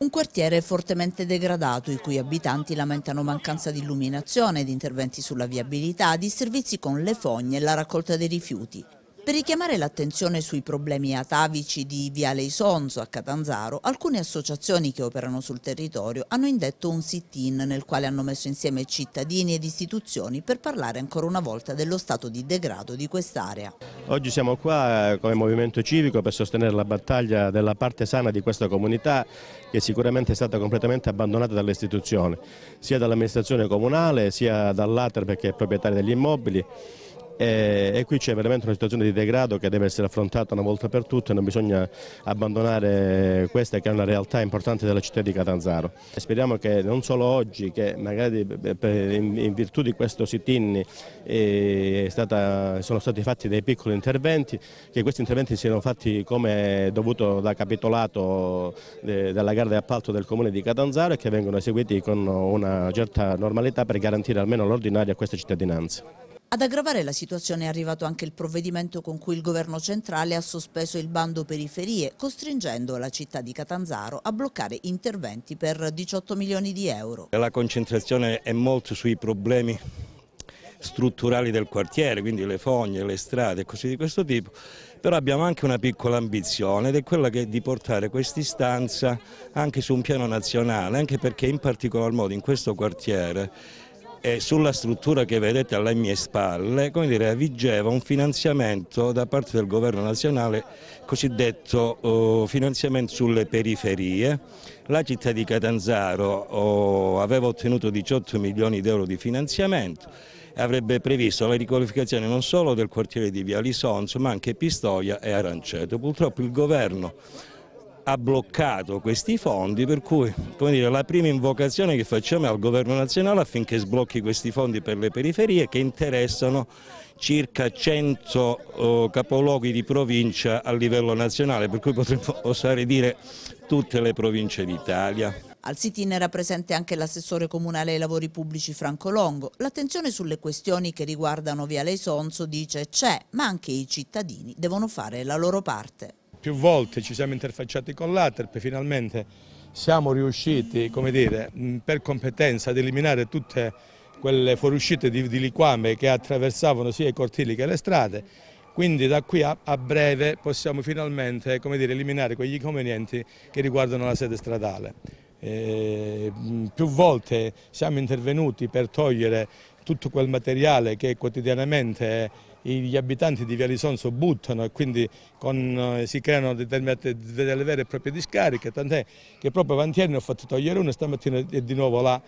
Un quartiere fortemente degradato, i cui abitanti lamentano mancanza di illuminazione, di interventi sulla viabilità, di servizi con le fogne e la raccolta dei rifiuti. Per richiamare l'attenzione sui problemi atavici di Viale Isonzo a Catanzaro, alcune associazioni che operano sul territorio hanno indetto un sit-in nel quale hanno messo insieme cittadini ed istituzioni per parlare ancora una volta dello stato di degrado di quest'area. Oggi siamo qua eh, come Movimento Civico per sostenere la battaglia della parte sana di questa comunità che sicuramente è stata completamente abbandonata dalle istituzioni, sia dall'amministrazione comunale sia dall'Ater perché è proprietaria degli immobili eh, e, qui c'è veramente una situazione di degrado che deve essere affrontata una volta per tutte, non bisogna abbandonare questa che è una realtà importante della città di Catanzaro. E speriamo che non solo oggi, che magari in virtù di questo sit-in eh, sono stati fatti dei piccoli interventi, che questi interventi siano fatti come dovuto da capitolato eh, della gara di appalto del Comune di Catanzaro e che vengano eseguiti con una certa normalità per garantire almeno l'ordinario a questa cittadinanza. Ad aggravare la situazione è arrivato anche il provvedimento con cui il governo centrale ha sospeso il bando periferie, costringendo la città di Catanzaro a bloccare interventi per 18 milioni di euro. La concentrazione è molto sui problemi strutturali del quartiere, quindi le fogne, le strade e cose di questo tipo, però abbiamo anche una piccola ambizione ed è quella è di portare questa istanza anche su un piano nazionale, anche perché in particolar modo in questo quartiere e sulla struttura che vedete alle mie spalle come dire, vigeva un finanziamento da parte del governo nazionale cosiddetto oh, finanziamento sulle periferie. La città di Catanzaro oh, aveva ottenuto 18 milioni di euro di finanziamento e avrebbe previsto la riqualificazione non solo del quartiere di Via Lisonzo ma anche Pistoia e Aranceto. Purtroppo il governo ha bloccato questi fondi, per cui dire, la prima invocazione che facciamo è al governo nazionale affinché sblocchi questi fondi per le periferie che interessano circa 100 oh, capoluoghi di provincia a livello nazionale, per cui potremmo osare dire tutte le province d'Italia. Al sit-in era presente anche l'assessore comunale ai lavori pubblici Franco Longo. L'attenzione sulle questioni che riguardano Viale Isonzo dice c'è, ma anche i cittadini devono fare la loro parte più volte ci siamo interfacciati con l'Aterp, finalmente siamo riusciti dire, per competenza ad eliminare tutte quelle fuoriuscite di, di, liquame che attraversavano sia i cortili che le strade, quindi da qui a, a breve possiamo finalmente dire, eliminare quegli inconvenienti che riguardano la sede stradale. E, più volte siamo intervenuti per togliere tutto quel materiale che quotidianamente gli abitanti di Vialisonso buttano e quindi con, eh, si creano determinate delle vere e proprie discariche, tant'è che proprio avanti ne ho fatto togliere uno stamattina è di nuovo là